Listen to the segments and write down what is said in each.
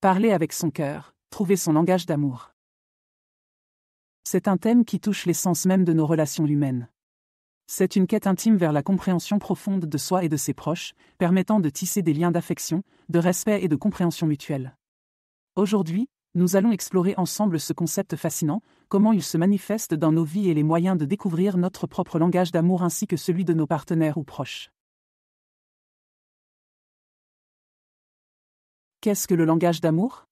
Parler avec son cœur, trouver son langage d'amour. C'est un thème qui touche l'essence même de nos relations humaines. C'est une quête intime vers la compréhension profonde de soi et de ses proches, permettant de tisser des liens d'affection, de respect et de compréhension mutuelle. Aujourd'hui, nous allons explorer ensemble ce concept fascinant, comment il se manifeste dans nos vies et les moyens de découvrir notre propre langage d'amour ainsi que celui de nos partenaires ou proches. Qu'est-ce que le langage d'amour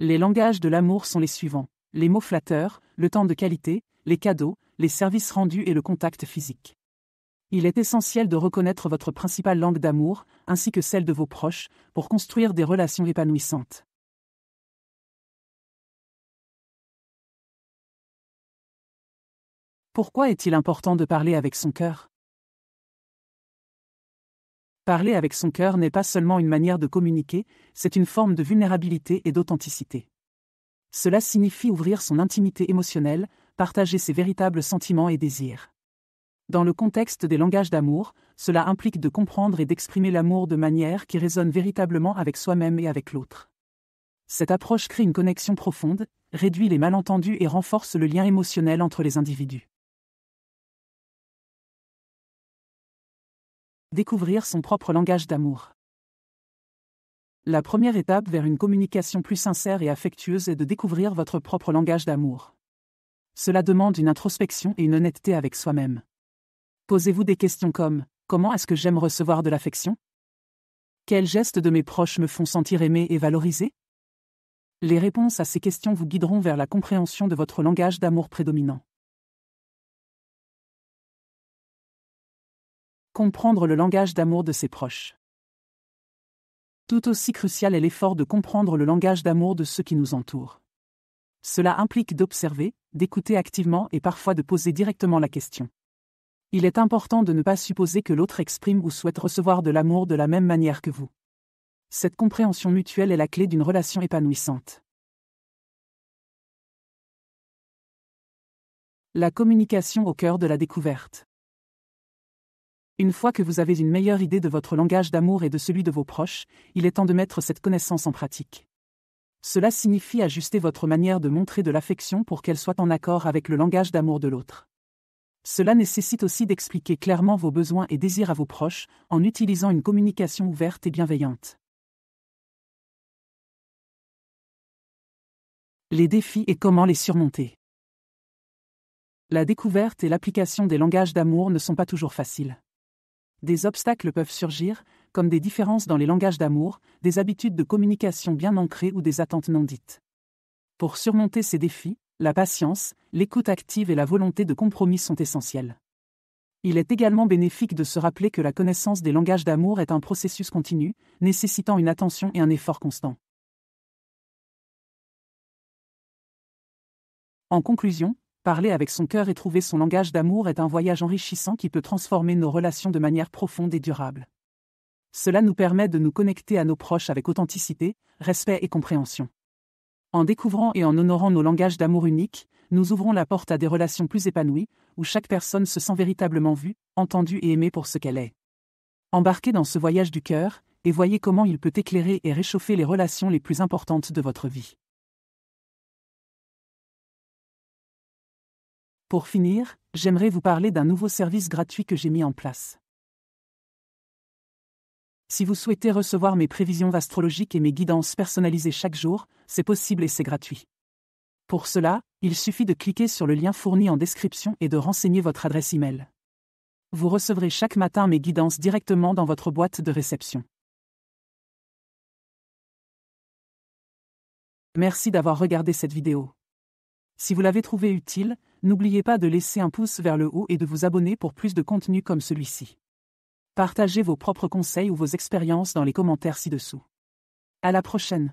Les langages de l'amour sont les suivants. Les mots flatteurs, le temps de qualité, les cadeaux, les services rendus et le contact physique. Il est essentiel de reconnaître votre principale langue d'amour, ainsi que celle de vos proches, pour construire des relations épanouissantes. Pourquoi est-il important de parler avec son cœur Parler avec son cœur n'est pas seulement une manière de communiquer, c'est une forme de vulnérabilité et d'authenticité. Cela signifie ouvrir son intimité émotionnelle, partager ses véritables sentiments et désirs. Dans le contexte des langages d'amour, cela implique de comprendre et d'exprimer l'amour de manière qui résonne véritablement avec soi-même et avec l'autre. Cette approche crée une connexion profonde, réduit les malentendus et renforce le lien émotionnel entre les individus. Découvrir son propre langage d'amour. La première étape vers une communication plus sincère et affectueuse est de découvrir votre propre langage d'amour. Cela demande une introspection et une honnêteté avec soi-même. Posez-vous des questions comme ⁇ Comment est-ce que j'aime recevoir de l'affection Quels gestes de mes proches me font sentir aimé et valorisé ?⁇ Les réponses à ces questions vous guideront vers la compréhension de votre langage d'amour prédominant. Comprendre le langage d'amour de ses proches. Tout aussi crucial est l'effort de comprendre le langage d'amour de ceux qui nous entourent. Cela implique d'observer, d'écouter activement et parfois de poser directement la question. Il est important de ne pas supposer que l'autre exprime ou souhaite recevoir de l'amour de la même manière que vous. Cette compréhension mutuelle est la clé d'une relation épanouissante. La communication au cœur de la découverte. Une fois que vous avez une meilleure idée de votre langage d'amour et de celui de vos proches, il est temps de mettre cette connaissance en pratique. Cela signifie ajuster votre manière de montrer de l'affection pour qu'elle soit en accord avec le langage d'amour de l'autre. Cela nécessite aussi d'expliquer clairement vos besoins et désirs à vos proches, en utilisant une communication ouverte et bienveillante. Les défis et comment les surmonter. La découverte et l'application des langages d'amour ne sont pas toujours faciles des obstacles peuvent surgir, comme des différences dans les langages d'amour, des habitudes de communication bien ancrées ou des attentes non dites. Pour surmonter ces défis, la patience, l'écoute active et la volonté de compromis sont essentielles. Il est également bénéfique de se rappeler que la connaissance des langages d'amour est un processus continu, nécessitant une attention et un effort constant. En conclusion, Parler avec son cœur et trouver son langage d'amour est un voyage enrichissant qui peut transformer nos relations de manière profonde et durable. Cela nous permet de nous connecter à nos proches avec authenticité, respect et compréhension. En découvrant et en honorant nos langages d'amour uniques, nous ouvrons la porte à des relations plus épanouies, où chaque personne se sent véritablement vue, entendue et aimée pour ce qu'elle est. Embarquez dans ce voyage du cœur, et voyez comment il peut éclairer et réchauffer les relations les plus importantes de votre vie. Pour finir, j'aimerais vous parler d'un nouveau service gratuit que j'ai mis en place. Si vous souhaitez recevoir mes prévisions astrologiques et mes guidances personnalisées chaque jour, c'est possible et c'est gratuit. Pour cela, il suffit de cliquer sur le lien fourni en description et de renseigner votre adresse email. Vous recevrez chaque matin mes guidances directement dans votre boîte de réception. Merci d'avoir regardé cette vidéo. Si vous l'avez trouvée utile, N'oubliez pas de laisser un pouce vers le haut et de vous abonner pour plus de contenu comme celui-ci. Partagez vos propres conseils ou vos expériences dans les commentaires ci-dessous. À la prochaine.